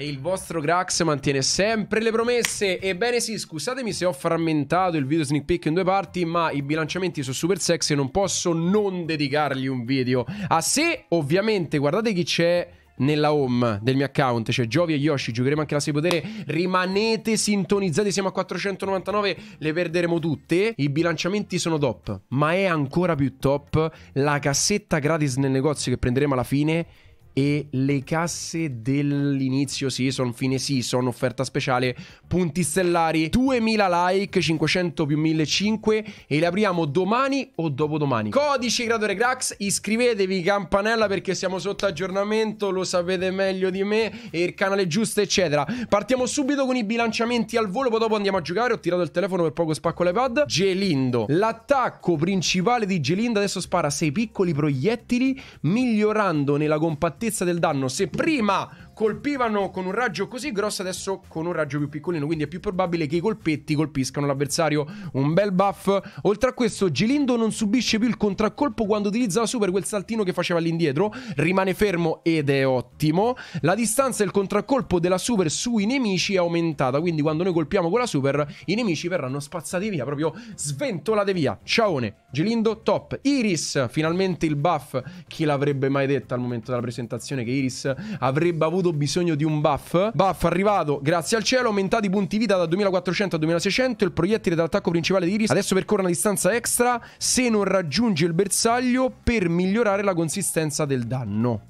E il vostro Grax mantiene sempre le promesse. Ebbene sì, scusatemi se ho frammentato il video sneak peek in due parti, ma i bilanciamenti sono Super Sexy non posso non dedicargli un video. A se, ovviamente, guardate chi c'è nella home del mio account, cioè Giovi e Yoshi, giocheremo anche la 6 potere, rimanete sintonizzati, siamo a 499, le perderemo tutte, i bilanciamenti sono top, ma è ancora più top la cassetta gratis nel negozio che prenderemo alla fine e le casse dell'inizio season, fine season, offerta speciale, punti stellari, 2000 like, 500 più 1500 e le apriamo domani o dopodomani. Codice creatore Grax, iscrivetevi campanella perché siamo sotto aggiornamento, lo sapete meglio di me e il canale giusto eccetera. Partiamo subito con i bilanciamenti al volo, poi dopo andiamo a giocare, ho tirato il telefono per poco spacco l'iPad. Gelindo, l'attacco principale di Gelindo adesso spara 6 piccoli proiettili migliorando nella compatibilità all'esattezza del danno se prima colpivano con un raggio così grosso, adesso con un raggio più piccolino, quindi è più probabile che i colpetti colpiscano l'avversario un bel buff. Oltre a questo, Gilindo non subisce più il contraccolpo quando utilizza la super, quel saltino che faceva all'indietro, rimane fermo ed è ottimo. La distanza e il contraccolpo della super sui nemici è aumentata, quindi quando noi colpiamo con la super, i nemici verranno spazzati via, proprio sventolate via. Ciaone, Gilindo top. Iris, finalmente il buff, chi l'avrebbe mai detto al momento della presentazione che Iris avrebbe avuto avuto bisogno di un buff. Buff arrivato, grazie al cielo, aumentati i punti vita da 2400 a 2600. Il proiettile dall'attacco principale di Iris adesso percorre una distanza extra se non raggiunge il bersaglio per migliorare la consistenza del danno.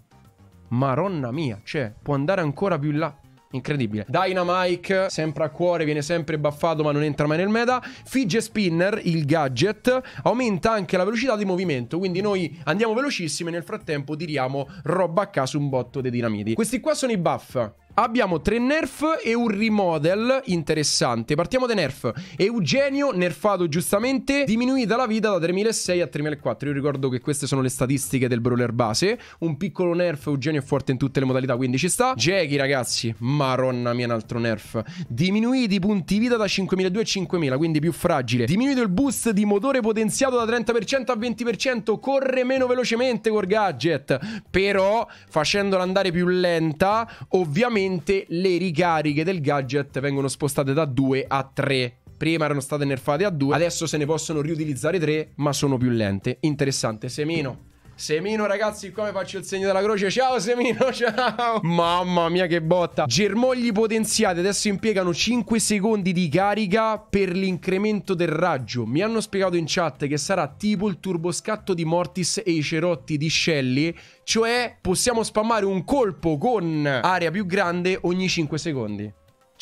Maronna mia, cioè, può andare ancora più in là. Incredibile. Dynamike, sempre a cuore, viene sempre buffato ma non entra mai nel meta. Fidget Spinner, il gadget, aumenta anche la velocità di movimento. Quindi noi andiamo velocissimi e nel frattempo tiriamo roba a caso un botto dei dinamiti. Questi qua sono i buff. Abbiamo tre nerf e un remodel interessante. Partiamo dai nerf. Eugenio, nerfato giustamente, diminuita la vita da 3006 a 3004. Io ricordo che queste sono le statistiche del brawler base. Un piccolo nerf, Eugenio è forte in tutte le modalità, quindi ci sta. Jackie, ragazzi, maronna mia, un altro nerf. Diminuiti i punti vita da 5002 a 5000, quindi più fragile. Diminuito il boost di motore potenziato da 30% a 20%. Corre meno velocemente col gadget, però facendola andare più lenta, ovviamente praticamente le ricariche del gadget vengono spostate da 2 a 3 prima erano state nerfate a 2, adesso se ne possono riutilizzare 3, ma sono più lente. Interessante, semino. Semino ragazzi come faccio il segno della croce Ciao Semino ciao Mamma mia che botta Germogli potenziati adesso impiegano 5 secondi di carica per l'incremento del raggio Mi hanno spiegato in chat che sarà tipo il turboscatto di Mortis e i cerotti di Shelly Cioè possiamo spammare un colpo con area più grande ogni 5 secondi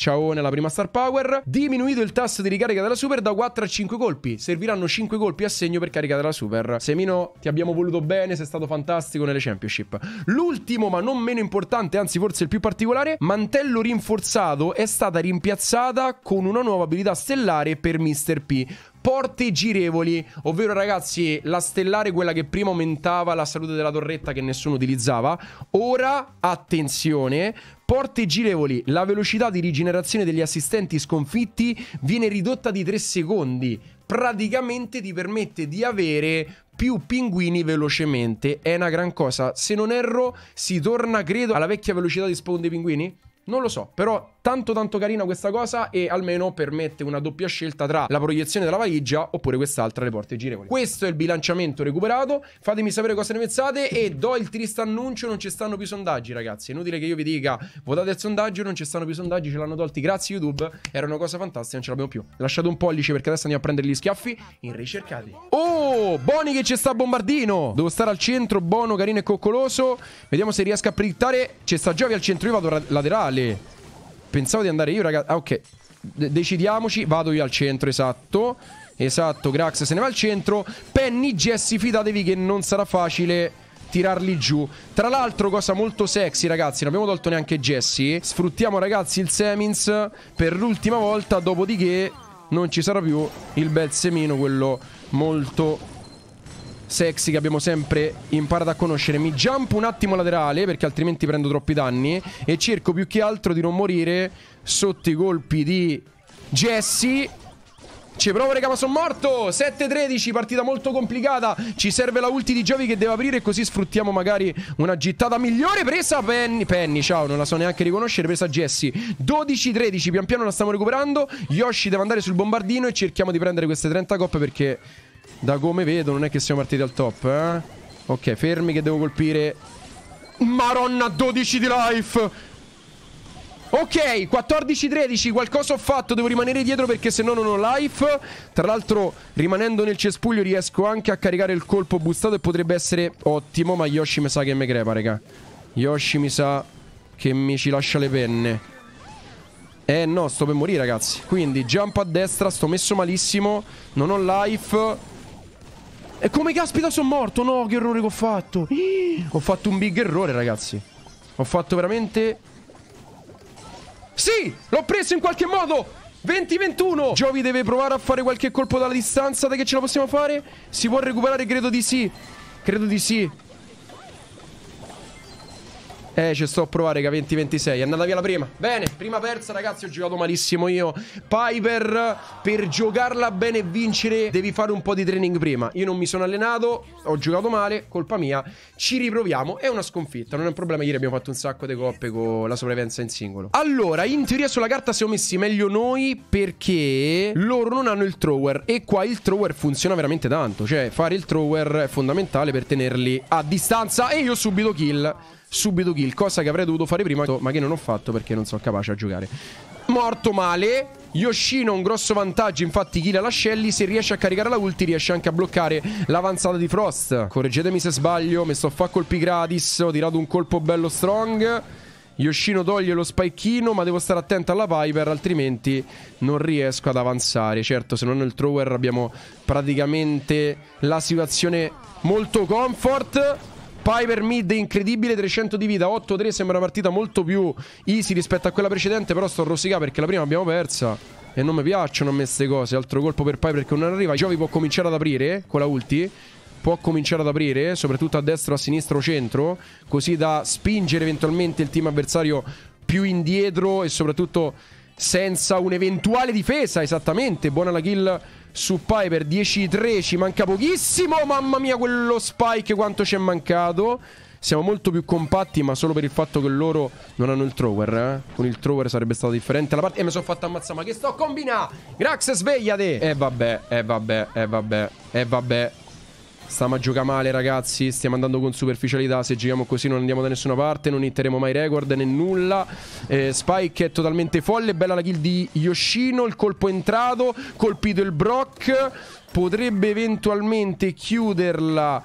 Ciao nella prima Star Power. Diminuito il tasso di ricarica della super da 4 a 5 colpi. Serviranno 5 colpi a segno per caricare la super. Semino, ti abbiamo voluto bene, sei stato fantastico nelle championship. L'ultimo, ma non meno importante, anzi forse il più particolare, mantello rinforzato è stata rimpiazzata con una nuova abilità stellare per Mr. P porte girevoli, ovvero ragazzi la stellare quella che prima aumentava la salute della torretta che nessuno utilizzava, ora attenzione, porte girevoli, la velocità di rigenerazione degli assistenti sconfitti viene ridotta di 3 secondi, praticamente ti permette di avere più pinguini velocemente, è una gran cosa, se non erro si torna credo alla vecchia velocità di spawn dei pinguini? Non lo so, però tanto tanto carina questa cosa e almeno permette una doppia scelta tra la proiezione della valigia oppure quest'altra le porte girevoli. Questo è il bilanciamento recuperato, fatemi sapere cosa ne pensate e do il triste annuncio, non ci stanno più sondaggi ragazzi, è inutile che io vi dica votate il sondaggio, non ci stanno più sondaggi, ce l'hanno tolti, grazie YouTube, era una cosa fantastica, non ce l'abbiamo più. Lasciate un pollice perché adesso andiamo a prendere gli schiaffi in ricercati. Oh, Boni che ci sta bombardino, devo stare al centro, Bono, carino e coccoloso, vediamo se riesco a prittare, c'è sta Giovi al centro, io vado laterale palle. Pensavo di andare io, ragazzi. Ah, ok. De decidiamoci. Vado io al centro, esatto. Esatto, Grax se ne va al centro. Penny, Jesse, fidatevi che non sarà facile tirarli giù. Tra l'altro, cosa molto sexy, ragazzi. Non abbiamo tolto neanche Jesse. Sfruttiamo, ragazzi, il Semins per l'ultima volta. Dopodiché non ci sarà più il bel semino, quello molto sexy che abbiamo sempre imparato a conoscere. Mi jump un attimo laterale perché altrimenti prendo troppi danni e cerco più che altro di non morire sotto i colpi di Jesse. Ci provo raga ma sono morto 7-13 partita molto complicata Ci serve la ulti di Giovi che deve aprire Così sfruttiamo magari una gittata migliore Presa Penny Penny ciao non la so neanche riconoscere Presa Jesse 12-13 pian piano la stiamo recuperando Yoshi deve andare sul bombardino E cerchiamo di prendere queste 30 coppe perché da come vedo non è che siamo partiti al top, eh? Ok, fermi che devo colpire... Maronna, 12 di life! Ok, 14-13, qualcosa ho fatto, devo rimanere dietro perché se no non ho life. Tra l'altro, rimanendo nel cespuglio riesco anche a caricare il colpo bustato e potrebbe essere ottimo, ma Yoshi mi sa che mi crepa, raga. Yoshi mi sa che mi ci lascia le penne. Eh no, sto per morire, ragazzi. Quindi, jump a destra, sto messo malissimo, non ho life... E come caspita sono morto? No, che errore che ho fatto. Ho fatto un big errore, ragazzi. Ho fatto veramente... Sì! L'ho preso in qualche modo! 20-21 Giovi deve provare a fare qualche colpo dalla distanza Dai che ce la possiamo fare? Si può recuperare? Credo di sì Credo di sì eh, ci sto a provare che a 20-26 è andata via la prima. Bene, prima persa, ragazzi. Ho giocato malissimo io. Piper, per giocarla bene e vincere, devi fare un po' di training prima. Io non mi sono allenato, ho giocato male, colpa mia. Ci riproviamo. È una sconfitta, non è un problema. Ieri abbiamo fatto un sacco di coppe con la sopravvivenza in singolo. Allora, in teoria sulla carta siamo messi meglio noi perché loro non hanno il thrower. E qua il thrower funziona veramente tanto. Cioè, fare il thrower è fondamentale per tenerli a distanza. E io subito kill subito kill, cosa che avrei dovuto fare prima, ma che non ho fatto perché non sono capace a giocare. Morto male, Yoshino un grosso vantaggio, infatti kill alla Shelly, se riesce a caricare la ulti riesce anche a bloccare l'avanzata di Frost. Correggetemi se sbaglio, mi sto a fare colpi gratis, ho tirato un colpo bello strong. Yoshino toglie lo spikino, ma devo stare attento alla Viper, altrimenti non riesco ad avanzare. Certo, se non il thrower abbiamo praticamente la situazione molto comfort. Piper mid incredibile 300 di vita 8-3 sembra una partita molto più easy rispetto a quella precedente Però sto rosicando perché la prima abbiamo persa E non mi piacciono a me queste cose Altro colpo per Piper che non arriva Giovi può cominciare ad aprire con la ulti Può cominciare ad aprire soprattutto a destra, a sinistra o centro Così da spingere eventualmente il team avversario più indietro E soprattutto senza un'eventuale difesa esattamente Buona la kill su Piper 10-3 ci manca pochissimo Mamma mia quello spike quanto ci è mancato Siamo molto più compatti ma solo per il fatto che loro non hanno il thrower eh? Con il thrower sarebbe stato differente la parte E eh, mi sono fatto ammazzare ma che sto a combinare Grax svegliate E eh, vabbè, e eh, vabbè, e eh, vabbè, e eh, vabbè Stiamo a giocare male ragazzi, stiamo andando con superficialità, se giriamo così non andiamo da nessuna parte, non hitteremo mai record né nulla. Eh, Spike è totalmente folle, bella la kill di Yoshino, il colpo è entrato, colpito il Brock, potrebbe eventualmente chiuderla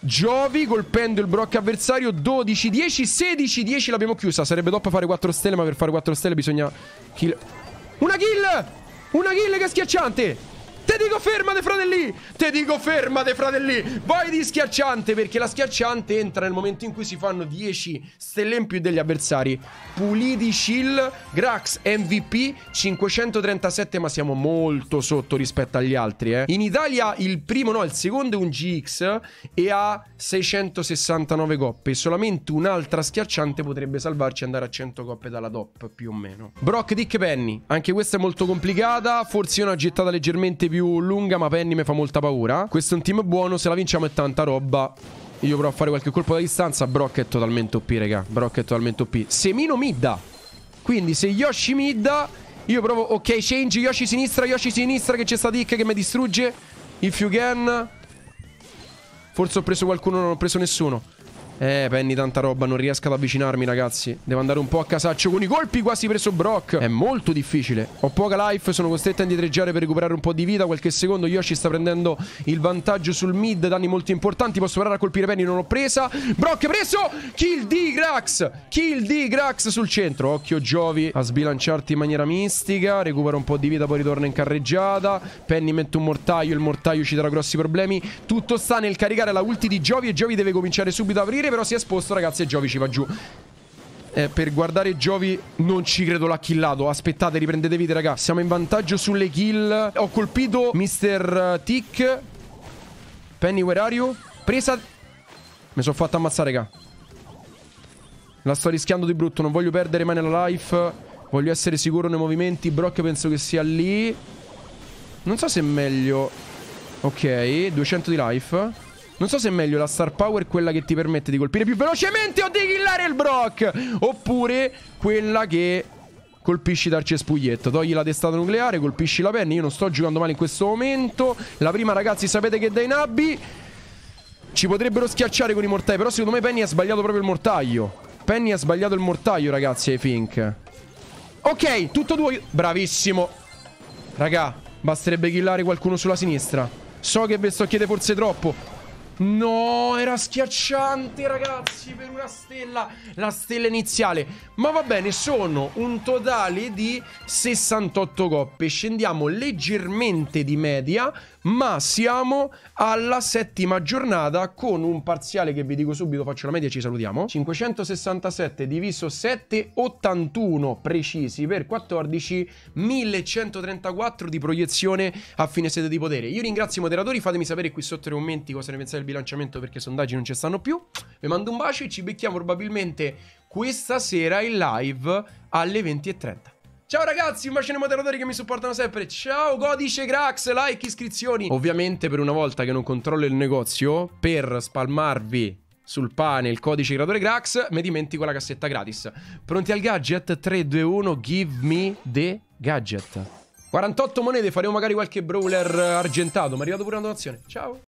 Giovi colpendo il Brock avversario 12, 10, 16, 10 l'abbiamo chiusa Sarebbe top fare 4 stelle ma per fare 4 stelle bisogna kill... Una kill! Una kill che è schiacciante! Te dico ferma fermate, fratelli! Te dico ferma fermate, fratelli! Vai di schiacciante, perché la schiacciante entra nel momento in cui si fanno 10 stelle in più degli avversari. Puliti chill, Grax MVP, 537, ma siamo molto sotto rispetto agli altri, eh. In Italia il primo, no, il secondo è un GX e ha 669 coppe. Solamente un'altra schiacciante potrebbe salvarci e andare a 100 coppe dalla top, più o meno. Brock Dick Penny, anche questa è molto complicata, forse una gettata leggermente più più lunga, ma Penny mi fa molta paura. Questo è un team buono, se la vinciamo è tanta roba. Io provo a fare qualche colpo da distanza. Brock è totalmente OP, raga. Brock è totalmente OP. Semino midda. Quindi se Yoshi midda, io provo... Ok, change. Yoshi sinistra, Yoshi sinistra, che c'è sta Dick che mi distrugge. If you can... Forse ho preso qualcuno, non ho preso nessuno. Eh, Penny, tanta roba. Non riesco ad avvicinarmi, ragazzi. Devo andare un po' a casaccio con i colpi quasi preso Brock. È molto difficile. Ho poca life, sono costretto a indietreggiare per recuperare un po' di vita. Qualche secondo Yoshi sta prendendo il vantaggio sul mid. Danni molto importanti. Posso provare a colpire Penny, non l'ho presa. Brock è preso. Kill di Grax. Kill di Grax sul centro. Occhio Giovi a sbilanciarti in maniera mistica. Recupera un po' di vita, poi ritorna in carreggiata. Penny mette un mortaio. Il mortaio ci darà grossi problemi. Tutto sta nel caricare la ulti di Giovi e Giovi deve cominciare subito a aprire però si è esposto, ragazzi, e Giovi ci va giù. Eh, per guardare Giovi non ci credo l'ha killato Aspettate riprendete vite raga Siamo in vantaggio sulle kill Ho colpito Mr. Eh, Tick Penny where are you? Presa Mi sono fatto ammazzare raga La sto rischiando di brutto Non voglio perdere mai nella life Voglio essere sicuro nei movimenti Brock penso che sia lì Non so se è meglio Ok 200 di life non so se è meglio la star power quella che ti permette di colpire più velocemente o di killare il Brock. Oppure quella che colpisci dal cespuglietto, togli la testata nucleare, colpisci la penna. Io non sto giocando male in questo momento. La prima, ragazzi, sapete che dai nabbi ci potrebbero schiacciare con i mortai. Però secondo me Penny ha sbagliato proprio il mortaio. Penny ha sbagliato il mortaio, ragazzi, I think. Ok, tutto tuo. Bravissimo. Raga, basterebbe killare qualcuno sulla sinistra. So che vi sto chiedendo forse troppo. No, era schiacciante ragazzi per una stella, la stella iniziale. Ma va bene, sono un totale di 68 coppe. Scendiamo leggermente di media ma siamo alla settima giornata con un parziale che vi dico subito, faccio la media e ci salutiamo. 567 diviso 781 precisi per 14, 1134 di proiezione a fine sede di potere. Io ringrazio i moderatori, fatemi sapere qui sotto nei commenti cosa ne pensate del bilanciamento perché i sondaggi non ci stanno più. Vi mando un bacio e ci becchiamo probabilmente questa sera in live alle 20.30. Ciao ragazzi, un bacione ai moderatori che mi supportano sempre. Ciao, codice Grax, like, iscrizioni. Ovviamente per una volta che non controllo il negozio, per spalmarvi sul pane il codice creatore Grax, mi dimentico la cassetta gratis. Pronti al gadget? 3, 2, 1, give me the gadget. 48 monete, faremo magari qualche brawler argentato, ma è arrivato pure una donazione. Ciao.